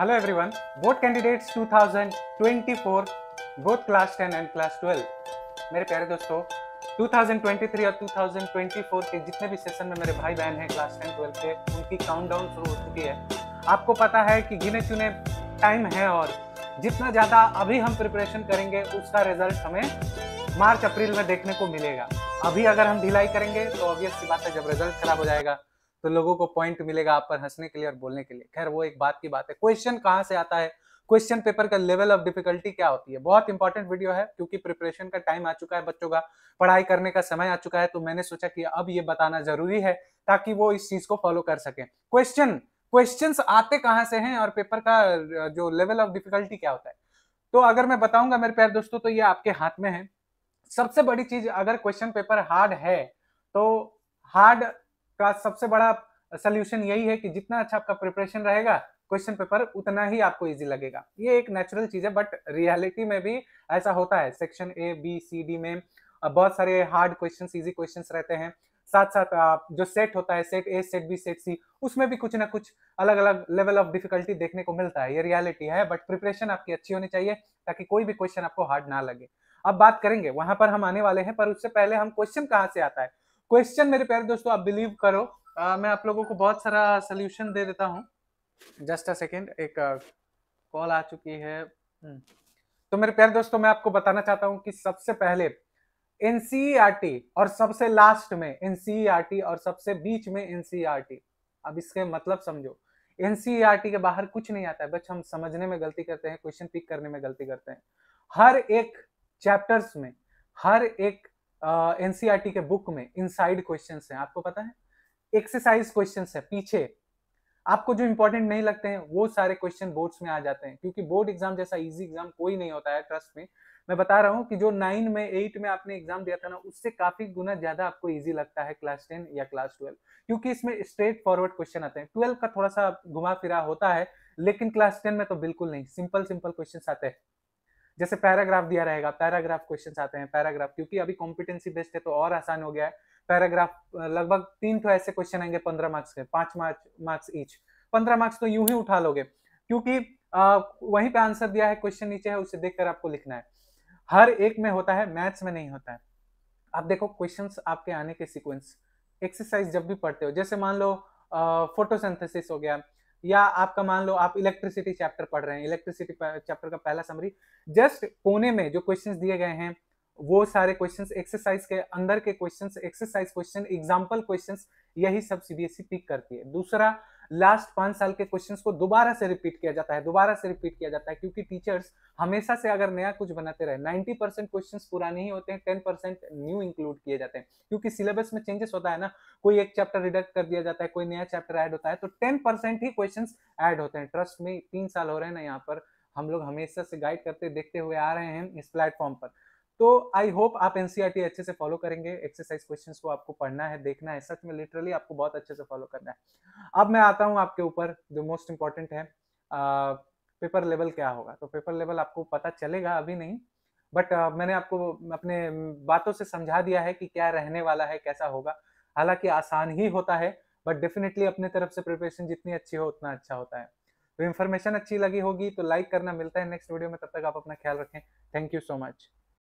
Hello everyone board candidates 2024, both class 10 and class 12. मेरे प्यारे दोस्तों 2023 और 2024 के जितने भी सेशन में मेरे भाई बहन हैं क्लास 10, 12 के उनकी काउंटडाउन शुरू हो चुकी है आपको पता है कि गिने चुने टाइम है और जितना ज़्यादा अभी हम प्रिपरेशन करेंगे उसका रिजल्ट हमें मार्च अप्रैल में देखने को मिलेगा अभी अगर हम ढिलाई करेंगे तो ऑब्वियस सी बात है जब रिजल्ट खराब हो जाएगा तो लोगों को पॉइंट मिलेगा आप पर हंसने के लिए और बोलने के लिए खैर वो एक बात की बात है क्वेश्चन कहाँ से आता है क्वेश्चन पेपर का लेवल ऑफ डिफिकल्टी क्या होती है बहुत इंपॉर्टेंट वीडियो है क्योंकि प्रिपरेशन का टाइम आ चुका है बच्चों का पढ़ाई करने का समय आ चुका है तो मैंने सोचा कि अब ये बताना जरूरी है ताकि वो इस चीज को फॉलो कर सके क्वेश्चन क्वेश्चन आते कहाँ से हैं और पेपर का जो लेवल ऑफ डिफिकल्टी क्या होता है तो अगर मैं बताऊंगा मेरे प्यार दोस्तों तो ये आपके हाथ में है सबसे बड़ी चीज अगर क्वेश्चन पेपर हार्ड है तो हार्ड का सबसे बड़ा सोल्यूशन यही है कि जितना अच्छा आपका प्रिपरेशन रहेगा क्वेश्चन पेपर उतना ही आपको इजी लगेगा ये एक नेचुरल चीज है बट रियलिटी में भी ऐसा होता है section A B C D में बहुत सारे हार्ड क्वेश्चन इजी क्वेश्चन रहते हैं साथ साथ जो सेट होता है set A set B set C उसमें भी कुछ ना कुछ अलग अलग लेवल ऑफ डिफिकल्टी देखने को मिलता है ये रियलिटी है बट प्रिपरेशन आपकी अच्छी होनी चाहिए ताकि कोई भी क्वेश्चन आपको हार्ड ना लगे अब बात करेंगे वहां पर हम आने वाले हैं पर उससे पहले हम क्वेश्चन कहाँ से आता है क्वेश्चन मेरे प्यारे दोस्तों आप बिलीव करो आ, मैं आप लोगों को बहुत सारा सोल्यूशन दे देता हूँ जस्ट अ सेकेंड एक कॉल आ चुकी है हम्म। तो मेरे प्यारे दोस्तों मैं आपको बताना चाहता हूँ कि सबसे पहले एनसीईआरटी e और सबसे लास्ट में एनसीईआरटी e और सबसे बीच में एनसीईआरटी e अब इसके मतलब समझो एनसीईआरटी के बाहर कुछ नहीं आता है बस हम समझने में गलती करते हैं क्वेश्चन पिक करने में गलती करते हैं हर एक चैप्टर्स में हर एक एनसीईआरटी e के बुक में इनसाइड क्वेश्चंस हैं आपको पता है एक्सरसाइज क्वेश्चंस है पीछे आपको जो इंपॉर्टेंट नहीं लगते हैं वो सारे क्वेश्चन बोर्ड्स में आ जाते हैं क्योंकि बोर्ड एग्जाम जैसा इजी एग्जाम कोई नहीं होता है ट्रस्ट में मैं बता रहा हूँ कि जो नाइन में एट में आपने एग्जाम दिया था ना उससे काफी गुना ज्यादा आपको इजी लगता है क्लास टेन या क्लास ट्वेल्व क्योंकि इसमें स्ट्रेट फॉरवर्ड क्वेश्चन आते हैं ट्वेल्व का थोड़ा सा घुमा फिरा होता है लेकिन क्लास टेन में तो बिल्कुल नहीं सिंपल सिंपल क्वेश्चन आते हैं जैसे पैराग्राफ दिया रहेगा पैराग्राफ क्वेश्चन आते हैं पैराग्राफ क्योंकि अभी कॉम्पिटेंसी बेस्ड है तो और आसान हो गया है पैराग्राफ लगभग तीन तो ऐसे क्वेश्चन आएंगे पंद्रह मार्क्स के पांच मार्क्स ईच पंद्रह मार्क्स तो यूं ही उठा लोगे क्योंकि वहीं पे आंसर दिया है क्वेश्चन नीचे है उसे देखकर आपको लिखना है हर एक में होता है मैथ्स में नहीं होता है आप देखो क्वेश्चन आपके आने के सिक्वेंस एक्सरसाइज जब भी पढ़ते हो जैसे मान लो फोटोसिंथेसिस हो गया या आपका मान लो आप इलेक्ट्रिसिटी चैप्टर पढ़ रहे हैं इलेक्ट्रिसिटी चैप्टर का पहला समरी जस्ट कोने में जो क्वेश्चंस दिए गए हैं वो सारे क्वेश्चंस एक्सरसाइज के अंदर के questions exercise question example questions यही सब सीबीएसई पिक e करती है दूसरा लास्ट पांच साल के क्वेश्चंस को दोबारा से रिपीट किया जाता है दोबारा से रिपीट किया जाता है क्योंकि टीचर्स हमेशा से अगर नया कुछ बनाते रहे 90 परसेंट क्वेश्चन पुराने ही होते हैं 10 परसेंट न्यू इंक्लूड किए जाते हैं क्योंकि सिलेबस में चेंजेस होता है ना कोई एक चैप्टर रिडक्ट कर दिया जाता है कोई नया चैप्टर एड होता है तो टेन ही क्वेश्चन एड होते हैं ट्रस्ट में तीन साल हो रहे हैं ना यहाँ पर हम लोग हमेशा से गाइड करते देखते हुए आ रहे हैं इस प्लेटफॉर्म पर तो आई होप आप एनसीईआरटी e अच्छे से फॉलो करेंगे एक्सरसाइज क्वेश्चंस को आपको पढ़ना है देखना है सच में लिटरली आपको बहुत अच्छे से फॉलो करना है अब मैं आता हूँ आपके ऊपर जो मोस्ट इम्पॉर्टेंट है पेपर लेवल क्या होगा तो पेपर लेवल आपको पता चलेगा अभी नहीं बट uh, मैंने आपको अपने बातों से समझा दिया है कि क्या रहने वाला है कैसा होगा हालांकि आसान ही होता है बट डेफिनेटली अपने तरफ से प्रिपरेशन जितनी अच्छी हो उतना अच्छा होता है तो इन्फॉर्मेशन अच्छी लगी होगी तो लाइक करना मिलता है नेक्स्ट वीडियो में तब तक आप अपना ख्याल रखें थैंक यू सो मच